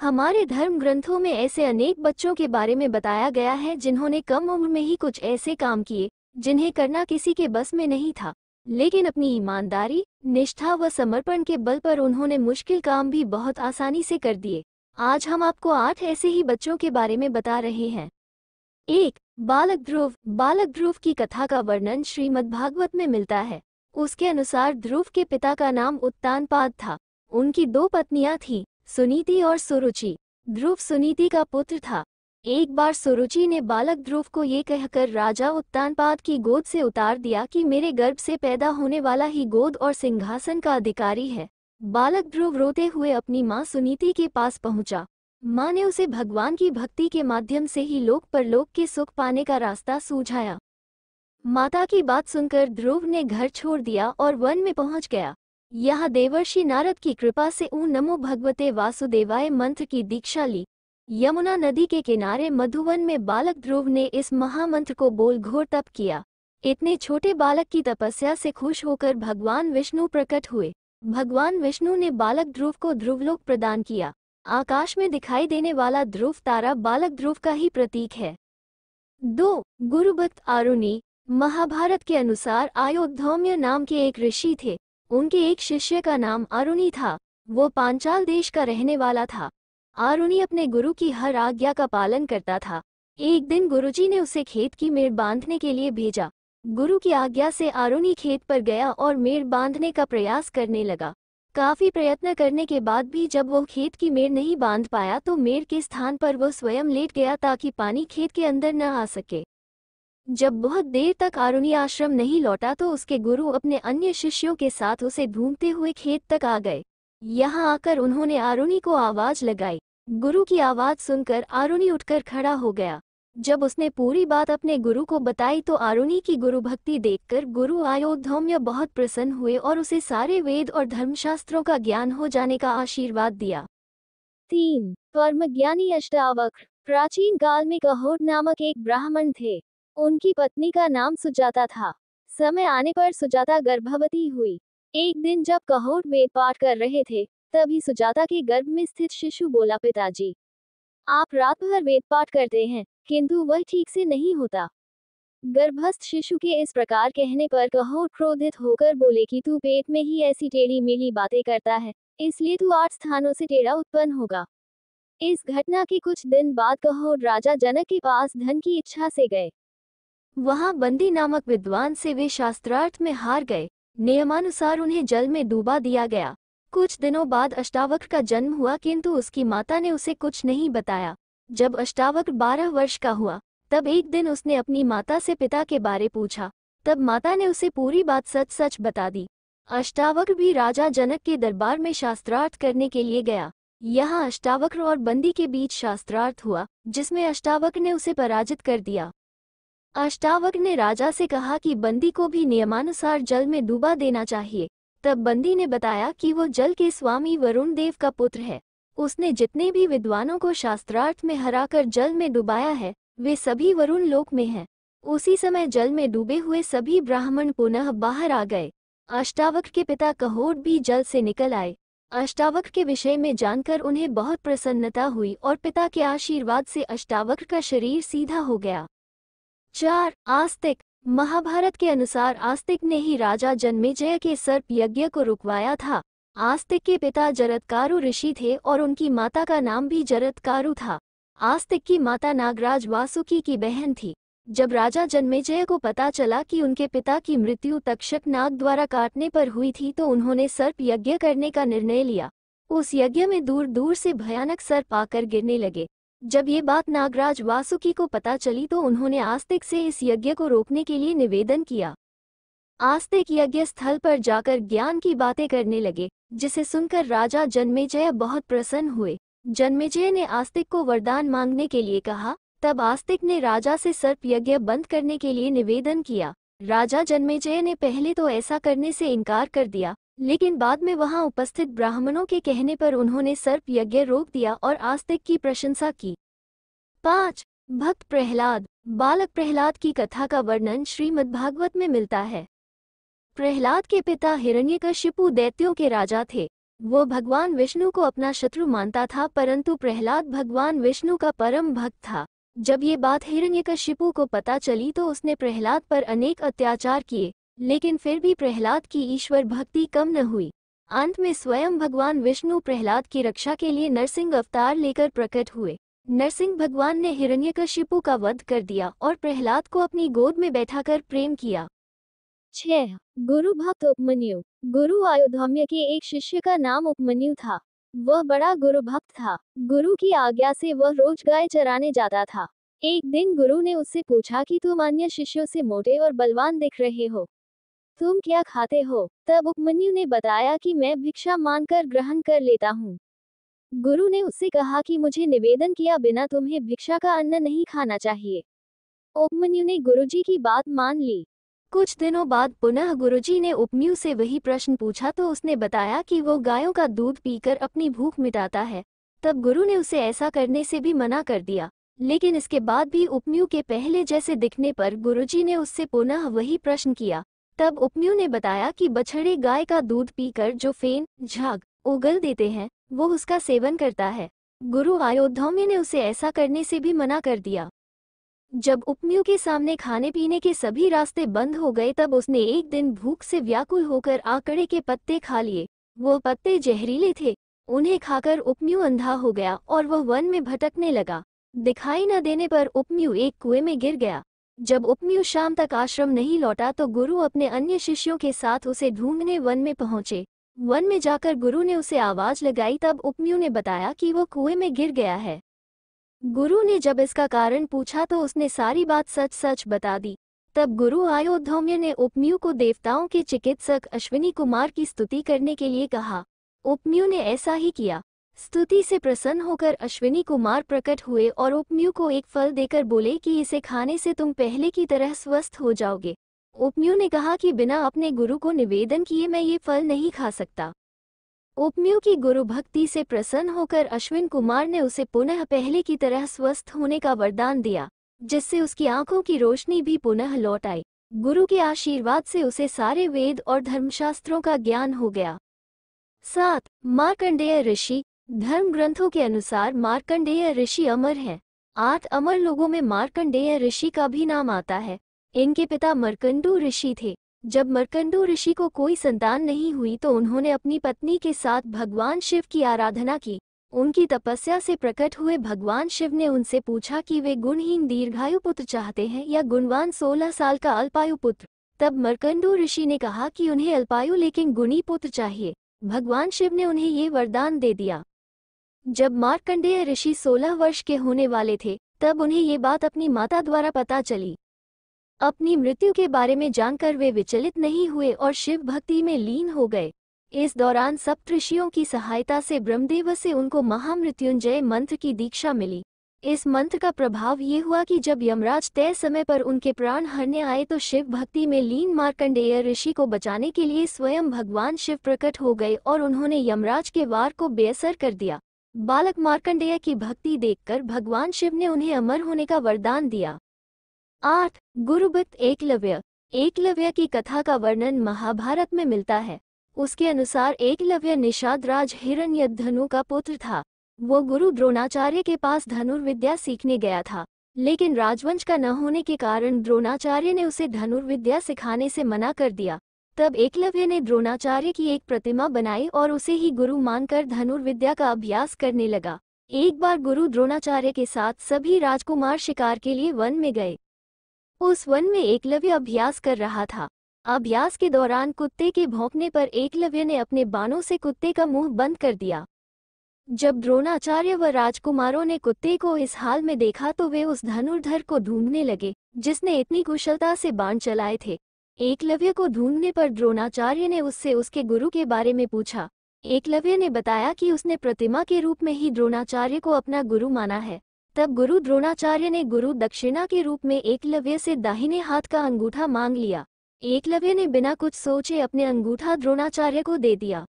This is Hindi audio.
हमारे धर्म ग्रंथों में ऐसे अनेक बच्चों के बारे में बताया गया है जिन्होंने कम उम्र में ही कुछ ऐसे काम किए जिन्हें करना किसी के बस में नहीं था लेकिन अपनी ईमानदारी निष्ठा व समर्पण के बल पर उन्होंने मुश्किल काम भी बहुत आसानी से कर दिए आज हम आपको आठ ऐसे ही बच्चों के बारे में बता रहे हैं एक बालक ध्रुव बालक ध्रुव की कथा का वर्णन श्रीमद् भागवत में मिलता है उसके अनुसार ध्रुव के पिता का नाम उत्तानपाद था उनकी दो पत्नियां थीं सुनीति और सुरुचि ध्रुव सुनीति का पुत्र था एक बार सुरुचि ने बालक ध्रुव को ये कहकर राजा उत्तानपाद की गोद से उतार दिया कि मेरे गर्भ से पैदा होने वाला ही गोद और सिंहासन का अधिकारी है बालक ध्रुव रोते हुए अपनी माँ सुनीति के पास पहुँचा माँ ने उसे भगवान की भक्ति के माध्यम से ही लोक परलोक के सुख पाने का रास्ता सूझाया माता की बात सुनकर ध्रुव ने घर छोड़ दिया और वन में पहुंच गया यह देवर्षि नारद की कृपा से ऊ नमो भगवते वासुदेवाय मंत्र की दीक्षा ली यमुना नदी के किनारे मधुवन में बालक ध्रुव ने इस महामंत्र को बोल घोर तप किया इतने छोटे बालक की तपस्या से खुश होकर भगवान विष्णु प्रकट हुए भगवान विष्णु ने बालक ध्रुव को ध्रुवलोक प्रदान किया आकाश में दिखाई देने वाला ध्रुव तारा बालक ध्रुव का ही प्रतीक है दो गुरुभक्त आरुणी महाभारत के अनुसार आयोधौम्य नाम के एक ऋषि थे उनके एक शिष्य का नाम अरुणी था वो पांचाल देश का रहने वाला था आरुणी अपने गुरु की हर आज्ञा का पालन करता था एक दिन गुरुजी ने उसे खेत की मेड़ बांधने के लिए भेजा गुरु की आज्ञा से अरुणी खेत पर गया और मेड़ बांधने का प्रयास करने लगा काफी प्रयत्न करने के बाद भी जब वो खेत की मेड़ नहीं बांध पाया तो मेड़ के स्थान पर वो स्वयं लेट गया ताकि पानी खेत के अंदर न आ सके जब बहुत देर तक आरुणि आश्रम नहीं लौटा तो उसके गुरु अपने अन्य शिष्यों के साथ उसे ढूंढते हुए खेत तक आ गए यहाँ आकर उन्होंने आरुणि को आवाज लगाई गुरु की आवाज सुनकर आरुणि उठकर खड़ा हो गया जब उसने पूरी बात अपने गुरु को बताई तो आरुणि की गुरु भक्ति देखकर गुरु आयोधौम्य बहुत प्रसन्न हुए और उसे सारे वेद और धर्मशास्त्रों का ज्ञान हो जाने का आशीर्वाद दिया तीन कर्म ज्ञानी अष्टावक्र प्राचीन काल में कहोर नामक एक ब्राह्मण थे उनकी पत्नी का नाम सुजाता था समय आने पर सुजाता गर्भवती हुई एक दिन जब कहोट वेद पाठ कर रहे थे तभी सुजाता के गर्भ में स्थित शिशु बोला पिताजी आप रात भर वेद पाठ करते हैं किंतु वह ठीक से नहीं होता गर्भस्थ शिशु के इस प्रकार कहने पर कहोट क्रोधित होकर बोले कि तू पेट में ही ऐसी टेढ़ी मेढ़ी बातें करता है इसलिए तू आठ स्थानों से टेढ़ा उत्पन्न होगा इस घटना के कुछ दिन बाद कहोट राजा जनक के पास धन की इच्छा से गए वहां बंदी नामक विद्वान से वे शास्त्रार्थ में हार गए नियमानुसार उन्हें जल में डूबा दिया गया कुछ दिनों बाद अष्टावक्र का जन्म हुआ किंतु उसकी माता ने उसे कुछ नहीं बताया जब अष्टावक्र बारह वर्ष का हुआ तब एक दिन उसने अपनी माता से पिता के बारे पूछा तब माता ने उसे पूरी बात सच सच बता दी अष्टावक्र भी राजा जनक के दरबार में शास्त्रार्थ करने के लिए गया यहाँ अष्टावक्र और बंदी के बीच शास्त्रार्थ हुआ जिसमें अष्टावक्र ने उसे पराजित कर दिया अष्टावक ने राजा से कहा कि बंदी को भी नियमानुसार जल में डूबा देना चाहिए तब बंदी ने बताया कि वो जल के स्वामी वरुण देव का पुत्र है उसने जितने भी विद्वानों को शास्त्रार्थ में हराकर जल में डुबाया है वे सभी वरुण लोक में हैं उसी समय जल में डूबे हुए सभी ब्राह्मण पुनः बाहर आ गए अष्टावक के पिता कहोट भी जल से निकल आए अष्टावक के विषय में जानकर उन्हें बहुत प्रसन्नता हुई और पिता के आशीर्वाद से अष्टावक का शरीर सीधा हो गया चार आस्तिक महाभारत के अनुसार आस्तिक ने ही राजा जन्मेजय के सर्प यज्ञ को रुकवाया था आस्तिक के पिता जरतकारु ऋषि थे और उनकी माता का नाम भी जरतकारु था आस्तिक की माता नागराज वासुकी की बहन थी जब राजा जन्मेजय को पता चला कि उनके पिता की मृत्यु तक्षक नाग द्वारा काटने पर हुई थी तो उन्होंने सर्प यज्ञ करने का निर्णय लिया उस यज्ञ में दूर दूर से भयानक सर्प आकर गिरने लगे जब ये बात नागराज वासुकी को पता चली तो उन्होंने आस्तिक से इस यज्ञ को रोकने के लिए निवेदन किया आस्तिक यज्ञ स्थल पर जाकर ज्ञान की बातें करने लगे जिसे सुनकर राजा जन्मेजय बहुत प्रसन्न हुए जन्मेजय ने आस्तिक को वरदान मांगने के लिए कहा तब आस्तिक ने राजा से सर्प यज्ञ बंद करने के लिए निवेदन किया राजा जन्मेजय ने पहले तो ऐसा करने से इनकार कर दिया लेकिन बाद में वहां उपस्थित ब्राह्मणों के कहने पर उन्होंने सर्प यज्ञ रोक दिया और आस्तिक की प्रशंसा की पांच भक्त प्रहलाद बालक प्रहलाद की कथा का वर्णन श्रीमद्भागवत में मिलता है प्रहलाद के पिता हिरण्यकशिपु दैत्यों के राजा थे वो भगवान विष्णु को अपना शत्रु मानता था परंतु प्रहलाद भगवान विष्णु का परम भक्त था जब ये बात हिरण्यकशिपु को पता चली तो उसने प्रहलाद पर अनेक अत्याचार किए लेकिन फिर भी प्रहलाद की ईश्वर भक्ति कम न हुई अंत में स्वयं भगवान विष्णु प्रहलाद की रक्षा के लिए नरसिंह अवतार लेकर प्रकट हुए नरसिंह भगवान ने हिरण्यकशिपु का वध कर दिया और प्रहलाद को अपनी गोद में बैठाकर प्रेम किया छह गुरु भक्त उपमन्यु गुरु आयोधम्य के एक शिष्य का नाम उपमन्यु था वह बड़ा गुरु भक्त था गुरु की आज्ञा से वह रोज गाय चराने जाता था एक दिन गुरु ने उससे पूछा कि तुम अन्य शिष्यों से मोटे और बलवान दिख रहे हो तुम क्या खाते हो तब उपमन्यु ने बताया कि मैं भिक्षा मानकर ग्रहण कर लेता हूँ गुरु ने उससे कहा कि मुझे निवेदन किया बिना तुम्हें भिक्षा का अन्न नहीं खाना चाहिए उपमन्यु ने गुरुजी की बात मान ली कुछ दिनों बाद पुनः गुरुजी ने उपमन्यु से वही प्रश्न पूछा तो उसने बताया कि वो गायों का दूध पीकर अपनी भूख मिटाता है तब गुरु ने उसे ऐसा करने से भी मना कर दिया लेकिन इसके बाद भी उपमयु के पहले जैसे दिखने पर गुरुजी ने उससे पुनः वही प्रश्न किया तब उपम्यू ने बताया कि बछड़े गाय का दूध पीकर जो फेन झाग उगल देते हैं वो उसका सेवन करता है गुरु अयोध्या ने उसे ऐसा करने से भी मना कर दिया जब उपम्यू के सामने खाने पीने के सभी रास्ते बंद हो गए तब उसने एक दिन भूख से व्याकुल होकर आकड़े के पत्ते खा लिए वो पत्ते जहरीले थे उन्हें खाकर उपम्यू अंधा हो गया और वह वन में भटकने लगा दिखाई न देने पर उपम्यू एक कुएं में गिर गया जब उपमियु शाम तक आश्रम नहीं लौटा तो गुरु अपने अन्य शिष्यों के साथ उसे ढूंढने वन में पहुंचे वन में जाकर गुरु ने उसे आवाज लगाई तब उपमियु ने बताया कि वो कुएं में गिर गया है गुरु ने जब इसका कारण पूछा तो उसने सारी बात सच सच बता दी तब गुरु आयोधौम्य ने उपमियु को देवताओं के चिकित्सक अश्विनी कुमार की स्तुति करने के लिए कहा उपमियु ने ऐसा ही किया स्तुति से प्रसन्न होकर अश्विनी कुमार प्रकट हुए और उपम्यू को एक फल देकर बोले कि इसे खाने से तुम पहले की तरह स्वस्थ हो जाओगे उपम्यू ने कहा कि बिना अपने गुरु को निवेदन किए मैं ये फल नहीं खा सकता उपम्यू की गुरु भक्ति से प्रसन्न होकर अश्विन कुमार ने उसे पुनः पहले की तरह स्वस्थ होने का वरदान दिया जिससे उसकी आंखों की रोशनी भी पुनः लौट आई गुरु के आशीर्वाद से उसे सारे वेद और धर्मशास्त्रों का ज्ञान हो गया सात मार्कंडेय ऋषि धर्म ग्रंथों के अनुसार मार्कंडेय ऋषि अमर हैं आठ अमर लोगों में मार्कंडेय ऋषि का भी नाम आता है इनके पिता मरकंडू ऋषि थे जब मरकंडू ऋषि को कोई संतान नहीं हुई तो उन्होंने अपनी पत्नी के साथ भगवान शिव की आराधना की उनकी तपस्या से प्रकट हुए भगवान शिव ने उनसे पूछा कि वे गुणहीन दीर्घायु पुत्र चाहते हैं या गुणवान सोलह साल का अल्पायु पुत्र तब मरकंडू ऋषि ने कहा कि उन्हें अल्पायु लेकिन गुणी पुत्र चाहिए भगवान शिव ने उन्हें ये वरदान दे दिया जब मार्कंडेय ऋषि सोलह वर्ष के होने वाले थे तब उन्हें ये बात अपनी माता द्वारा पता चली अपनी मृत्यु के बारे में जानकर वे विचलित नहीं हुए और शिव भक्ति में लीन हो गए इस दौरान सप्तषियों की सहायता से ब्रह्मदेव से उनको महामृत्युंजय मंत्र की दीक्षा मिली इस मंत्र का प्रभाव ये हुआ कि जब यमराज तय समय पर उनके प्राण हरने आए तो शिव भक्ति में लीन मार्कंडेय ऋषि को बचाने के लिए स्वयं भगवान शिव प्रकट हो गए और उन्होंने यमराज के वार को बेअसर कर दिया बालक मार्कंडेय की भक्ति देखकर भगवान शिव ने उन्हें अमर होने का वरदान दिया आठ गुरुबित एकलव्य एकलव्य की कथा का वर्णन महाभारत में मिलता है उसके अनुसार एकलव्य निषाद राज धनु का पुत्र था वो गुरु द्रोणाचार्य के पास धनुर्विद्या सीखने गया था लेकिन राजवंश का न होने के कारण द्रोणाचार्य ने उसे धनुर्विद्या सिखाने से मना कर दिया तब एकलव्य ने द्रोणाचार्य की एक प्रतिमा बनाई और उसे ही गुरु मानकर धनुर्विद्या का अभ्यास करने लगा एक बार गुरु द्रोणाचार्य के साथ सभी राजकुमार शिकार के लिए वन में गए उस वन में एकलव्य अभ्यास कर रहा था अभ्यास के दौरान कुत्ते के भौंकने पर एकलव्य ने अपने बाणों से कुत्ते का मुंह बंद कर दिया जब द्रोणाचार्य व राजकुमारों ने कुत्ते को इस हाल में देखा तो वे उस धनुर्धर को ढूंढने लगे जिसने इतनी कुशलता से बाण चलाए थे एकलव्य को ढूंढने पर द्रोणाचार्य ने उससे उसके गुरु के बारे में पूछा एकलव्य ने बताया कि उसने प्रतिमा के रूप में ही द्रोणाचार्य को अपना गुरु माना है तब गुरु द्रोणाचार्य ने गुरु दक्षिणा के रूप में एकलव्य से दाहिने हाथ का अंगूठा मांग लिया एकलव्य ने बिना कुछ सोचे अपने अंगूठा द्रोणाचार्य को दे दिया